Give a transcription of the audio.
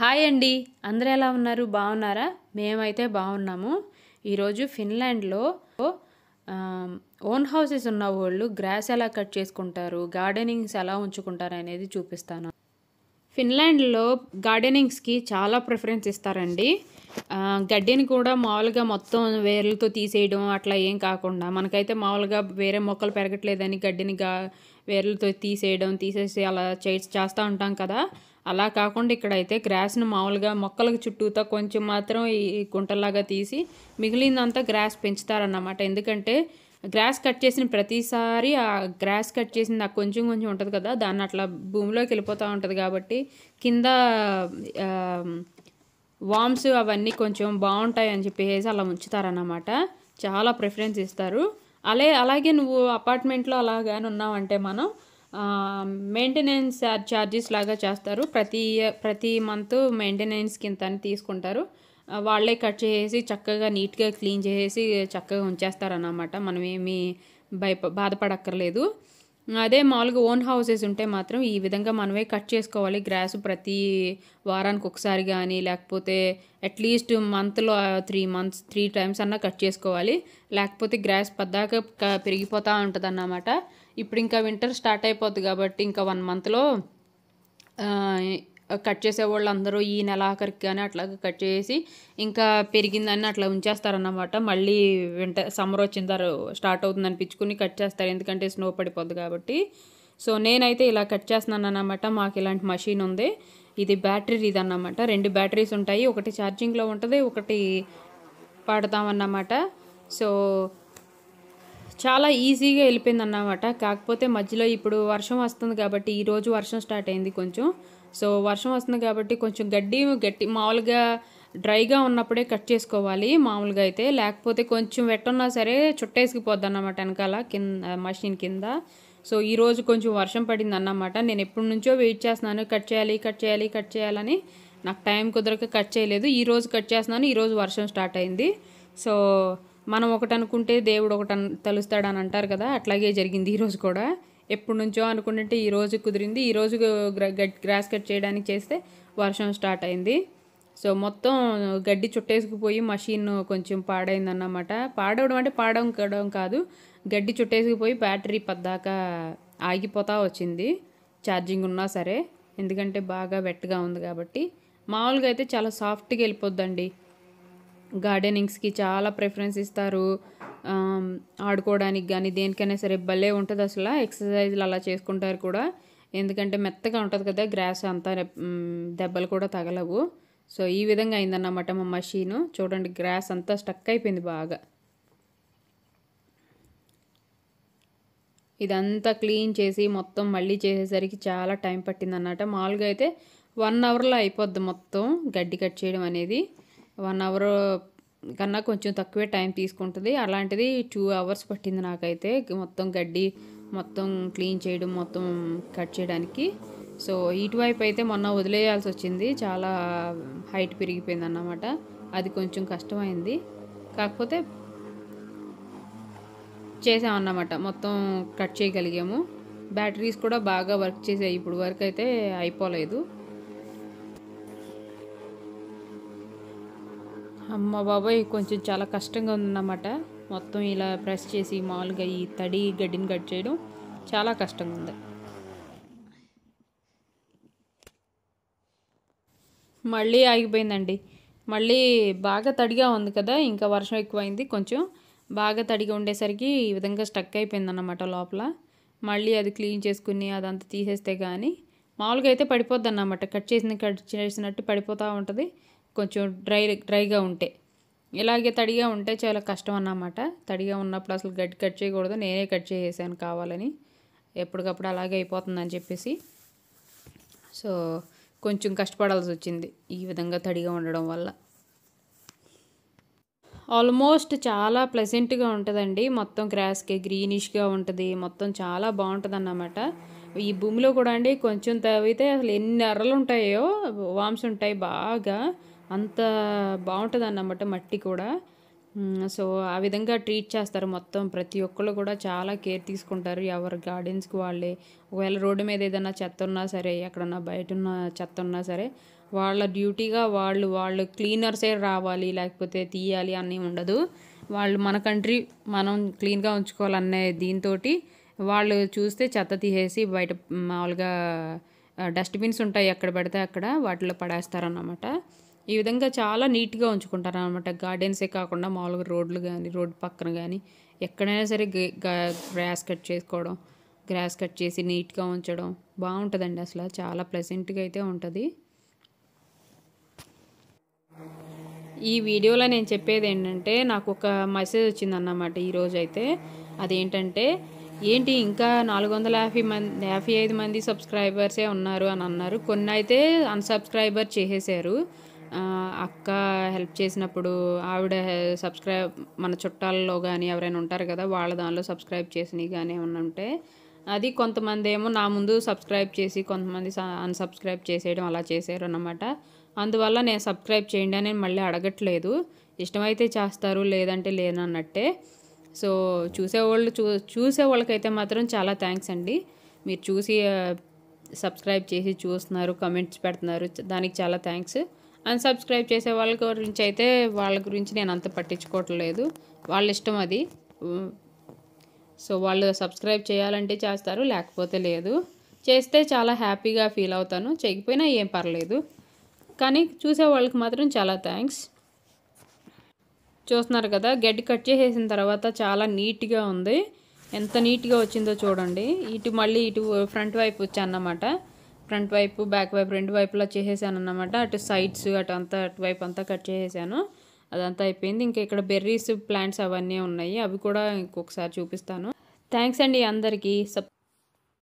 hi అండి అందరూ ఎలా ఉన్నారు బాగున్నారా మేమైతే బాగున్నాము ఈరోజు ఫిన్లాండ్లో ఓన్ హౌసెస్ ఉన్న వాళ్ళు గ్రాస్ ఎలా కట్ చేసుకుంటారు గార్డెనింగ్స్ ఎలా ఉంచుకుంటారు అనేది చూపిస్తాను ఫిన్లాండ్లో గార్డెనింగ్స్కి చాలా ప్రిఫరెన్స్ ఇస్తారండి గడ్డిని కూడా మామూలుగా మొత్తం వేర్లతో తీసేయడం అట్లా ఏం కాకుండా మనకైతే మామూలుగా వేరే మొక్కలు పెరగట్లేదని గడ్డిని గా వేర్లతో తీసేయడం తీసేసి అలా చే చేస్తూ ఉంటాం కదా అలా కాకుండా ఇక్కడైతే గ్రాస్ను మామూలుగా మొక్కలకు చుట్టూతో కొంచెం మాత్రం ఈ గుంటలాగా తీసి మిగిలిందంతా గ్రాస్ పెంచుతారన్నమాట ఎందుకంటే గ్రాస్ కట్ చేసిన ప్రతిసారి ఆ గ్రాస్ కట్ చేసింది ఆ కొంచెం కొంచెం ఉంటుంది కదా దాన్ని అట్లా భూమిలోకి వెళ్ళిపోతూ ఉంటుంది కాబట్టి కింద వామ్స్ అవన్నీ కొంచెం బాగుంటాయి అని చెప్పేసి అలా ఉంచుతారన్నమాట చాలా ప్రిఫరెన్స్ ఇస్తారు అలే అలాగే నువ్వు అపార్ట్మెంట్లో అలాగానే ఉన్నావంటే మనం మెయింటెనెన్స్ ఛార్జెస్ లాగా చేస్తారు ప్రతి ప్రతి మంత్ మెయింటెనెన్స్ కింద తీసుకుంటారు వాళ్ళే కట్ చేసేసి చక్కగా నీట్గా క్లీన్ చేసేసి చక్కగా ఉంచేస్తారన్నమాట మనం ఏమీ భయ బాధపడక్కర్లేదు అదే మామూలుగా ఓన్ హౌసెస్ ఉంటే మాత్రం ఈ విధంగా మనమే కట్ చేసుకోవాలి గ్రాస్ ప్రతి వారానికి ఒకసారి కానీ లేకపోతే అట్లీస్ట్ మంత్లో త్రీ మంత్స్ త్రీ టైమ్స్ అన్నా కట్ చేసుకోవాలి లేకపోతే గ్రాస్ పద్దాక పెరిగిపోతూ ఉంటుంది అన్నమాట ఇప్పుడు ఇంకా వింటర్ స్టార్ట్ అయిపోద్ది కాబట్టి ఇంకా వన్ మంత్లో కట్ చేసే వాళ్ళు అందరూ ఈ నెల ఆఖరికి కానీ అట్లా కట్ చేసి ఇంకా పెరిగిందని అట్లా ఉంచేస్తారన్నమాట మళ్ళీ వింటర్ సమ్మర్ వచ్చిన స్టార్ట్ అవుతుంది అనిపించుకుని కట్ చేస్తారు ఎందుకంటే స్నో పడిపోద్ది కాబట్టి సో నేనైతే ఇలా కట్ చేస్తున్నాను అన్నమాట మాకు ఇలాంటి మషీన్ ఉంది ఇది బ్యాటరీ ఇది అన్నమాట రెండు బ్యాటరీస్ ఉంటాయి ఒకటి ఛార్జింగ్లో ఉంటుంది ఒకటి పాడతామన్నమాట సో చాలా ఈజీగా వెళ్ళిపోయింది అన్నమాట కాకపోతే మధ్యలో ఇప్పుడు వర్షం వస్తుంది కాబట్టి ఈరోజు వర్షం స్టార్ట్ అయింది కొంచెం సో వర్షం వస్తుంది కాబట్టి కొంచెం గడ్డి గట్టి మామూలుగా డ్రైగా ఉన్నప్పుడే కట్ చేసుకోవాలి మామూలుగా అయితే లేకపోతే కొంచెం వెట్టున్నా సరే చుట్టేసుకుపోద్ది అన్నమాట వెనకాల కింద మషిన్ కింద సో ఈరోజు కొంచెం వర్షం పడింది అన్నమాట నేను ఎప్పటి నుంచో వెయిట్ చేస్తున్నాను కట్ చేయాలి కట్ చేయాలి కట్ చేయాలని నాకు టైం కుదరక కట్ చేయలేదు ఈరోజు కట్ చేస్తున్నాను ఈరోజు వర్షం స్టార్ట్ అయింది సో మనం ఒకటి అనుకుంటే దేవుడు ఒకటి తలుస్తాడని అంటారు కదా అట్లాగే జరిగింది ఈరోజు కూడా ఎప్పటి నుంచో అనుకుంటే ఈరోజు కుదిరింది ఈరోజు గ్రాస్ కట్ చేయడానికి చేస్తే వర్షం స్టార్ట్ అయింది సో మొత్తం గడ్డి చుట్టేసుకుపోయి మషిన్ కొంచెం పాడైందన్నమాట పాడవడం అంటే పాడడం కాదు గడ్డి చుట్టేసుకుపోయి బ్యాటరీ పద్దాకా ఆగిపోతా వచ్చింది ఛార్జింగ్ ఉన్నా సరే ఎందుకంటే బాగా వెట్గా ఉంది కాబట్టి మామూలుగా అయితే చాలా సాఫ్ట్గా వెళ్ళిపోద్దండి గార్డెనింగ్స్కి చాలా ప్రిఫరెన్స్ ఇస్తారు ఆడుకోవడానికి కానీ దేనికైనా సరే భలే ఉంటుంది అసలు ఎక్సర్సైజ్లు అలా చేసుకుంటారు కూడా ఎందుకంటే మెత్తగా ఉంటుంది కదా గ్రాస్ అంతా దెబ్బలు కూడా తగలవు సో ఈ విధంగా అయిందన్నమాట మా మషీను చూడండి గ్రాస్ అంతా స్టక్ అయిపోయింది బాగా ఇదంతా క్లీన్ చేసి మొత్తం మళ్ళీ చేసేసరికి చాలా టైం పట్టిందన్నమాట మామూలుగా అయితే వన్ అవర్లో అయిపోద్ది మొత్తం గడ్డి కట్ చేయడం అనేది వన్ అవర్ కన్నా కొంచెం తక్కువే టైం తీసుకుంటుంది అలాంటిది టూ అవర్స్ పట్టింది నాకైతే మొత్తం గడ్డి మొత్తం క్లీన్ చేయడం మొత్తం కట్ చేయడానికి సో ఇటువైపు అయితే మొన్న వదిలేయాల్సి వచ్చింది చాలా హైట్ పెరిగిపోయింది అన్నమాట అది కొంచెం కష్టమైంది కాకపోతే చేసామన్నమాట మొత్తం కట్ చేయగలిగాము బ్యాటరీస్ కూడా బాగా వర్క్ చేసాయి ఇప్పుడు వరకు అయితే అయిపోలేదు మా బాబాయ్ కొంచెం చాలా కష్టంగా ఉందన్నమాట మొత్తం ఇలా ప్రెస్ చేసి మామూలుగా ఈ తడి గడ్డిని కట్ చేయడం చాలా కష్టంగా ఉంది మళ్ళీ ఆగిపోయిందండి మళ్ళీ బాగా తడిగా ఉంది కదా ఇంకా వర్షం ఎక్కువైంది కొంచెం బాగా తడిగా ఉండేసరికి ఈ విధంగా స్టక్ అయిపోయిందన్నమాట లోపల మళ్ళీ అది క్లీన్ చేసుకుని అదంతా తీసేస్తే కానీ మామూలుగా అయితే పడిపోద్ది అన్నమాట కట్ చేసిన కట్ చేసినట్టు పడిపోతూ ఉంటుంది కొంచెం డ్రై డ్రైగా ఉంటే ఇలాగే తడిగా ఉంటే చాలా కష్టం అన్నమాట తడిగా ఉన్నప్పుడు అసలు గడ్డి కట్ చేయకూడదు నేనే కట్ చేసేసాను కావాలని ఎప్పటికప్పుడు అలాగే అయిపోతుందని చెప్పేసి సో కొంచెం కష్టపడాల్సి వచ్చింది ఈ విధంగా తడిగా ఉండడం వల్ల ఆల్మోస్ట్ చాలా ప్లెజెంట్గా ఉంటుందండి మొత్తం గ్రాస్కి గ్రీనిష్గా ఉంటుంది మొత్తం చాలా బాగుంటుంది అన్నమాట ఈ భూమిలో కూడా అండి కొంచెం తవ్వితే అసలు ఎన్ని అర్రలు ఉంటాయో వామ్స్ ఉంటాయి బాగా అంత బాగుంటుంది అన్నమాట మట్టి కూడా సో ఆ విధంగా ట్రీట్ చేస్తారు మొత్తం ప్రతి ఒక్కళ్ళు కూడా చాలా కేర్ తీసుకుంటారు ఎవరు గార్డెన్స్కి వాళ్ళే ఒకవేళ రోడ్డు మీద ఏదైనా చెత్త ఉన్నా సరే ఎక్కడన్నా బయట ఉన్న చెత్త ఉన్నా సరే వాళ్ళ డ్యూటీగా వాళ్ళు వాళ్ళు క్లీనర్సే రావాలి లేకపోతే తీయాలి అన్నీ ఉండదు వాళ్ళు మన కంట్రీ మనం క్లీన్గా ఉంచుకోవాలనే దీంతో వాళ్ళు చూస్తే చెత్త తీసేసి బయట మామూలుగా డస్ట్బిన్స్ ఉంటాయి ఎక్కడ పడితే అక్కడ వాటిలో పడేస్తారన్నమాట ఈ విధంగా చాలా నీట్గా ఉంచుకుంటారు అనమాట గార్డెన్సే కాకుండా మామూలుగా రోడ్లు కానీ రోడ్డు పక్కన కానీ ఎక్కడైనా సరే గ్రాస్ కట్ చేసుకోవడం గ్రాస్ కట్ చేసి నీట్గా ఉంచడం బాగుంటుందండి అసలు చాలా ప్లెజెంట్గా అయితే ఉంటుంది ఈ వీడియోలో నేను చెప్పేది ఏంటంటే నాకు ఒక మెసేజ్ వచ్చిందన్నమాట ఈరోజు అయితే అదేంటంటే ఏంటి ఇంకా నాలుగు వందల యాభై మంది యాభై ఐదు మంది సబ్స్క్రైబర్సే ఉన్నారు అని అన్నారు కొన్ని అయితే అన్సబ్స్క్రైబర్ చేసేసారు అక్క హెల్ప్ చేసినప్పుడు ఆవిడ సబ్స్క్రైబ్ మన చుట్టాల్లో కానీ ఎవరైనా ఉంటారు కదా వాళ్ళ దానిలో సబ్స్క్రైబ్ చేసినవి కానీ ఏమన్నా ఉంటే అది కొంతమంది ఏమో నా ముందు సబ్స్క్రైబ్ చేసి కొంతమంది అన్సబ్స్క్రైబ్ చేసేయడం అలా చేశారు అన్నమాట అందువల్ల నేను సబ్స్క్రైబ్ చేయండి అని మళ్ళీ అడగట్లేదు ఇష్టమైతే చేస్తారు లేదంటే లేనన్నట్టే సో చూసేవాళ్ళు చూ చూసే వాళ్ళకైతే మాత్రం చాలా థ్యాంక్స్ అండి మీరు చూసి సబ్స్క్రైబ్ చేసి చూస్తున్నారు కమెంట్స్ పెడుతున్నారు దానికి చాలా థ్యాంక్స్ అండ్ సబ్స్క్రైబ్ చేసే వాళ్ళ గురించి అయితే వాళ్ళ గురించి నేను అంత పట్టించుకోవట్లేదు వాళ్ళ ఇష్టం అది సో వాళ్ళు సబ్స్క్రైబ్ చేయాలంటే చేస్తారు లేకపోతే లేదు చేస్తే చాలా హ్యాపీగా ఫీల్ అవుతాను చేయకపోయినా ఏం పర్లేదు కానీ చూసే వాళ్ళకి మాత్రం చాలా థ్యాంక్స్ చూస్తున్నారు కదా గడ్డి కట్ చేసేసిన తర్వాత చాలా నీట్గా ఉంది ఎంత నీట్గా వచ్చిందో చూడండి ఇటు మళ్ళీ ఇటు ఫ్రంట్ వైపు వచ్చానమాట ఫ్రంట్ వైపు బ్యాక్ వైపు రెండు వైపులా చేసేసాను అన్నమాట అటు సైడ్స్ అటు అంతా అటువైపు అంతా కట్ చేసేసాను అదంతా అయిపోయింది ఇంకా ఇక్కడ బెర్రీస్ ప్లాంట్స్ అవన్నీ ఉన్నాయి అవి కూడా ఇంకొకసారి చూపిస్తాను థ్యాంక్స్ అండి అందరికీ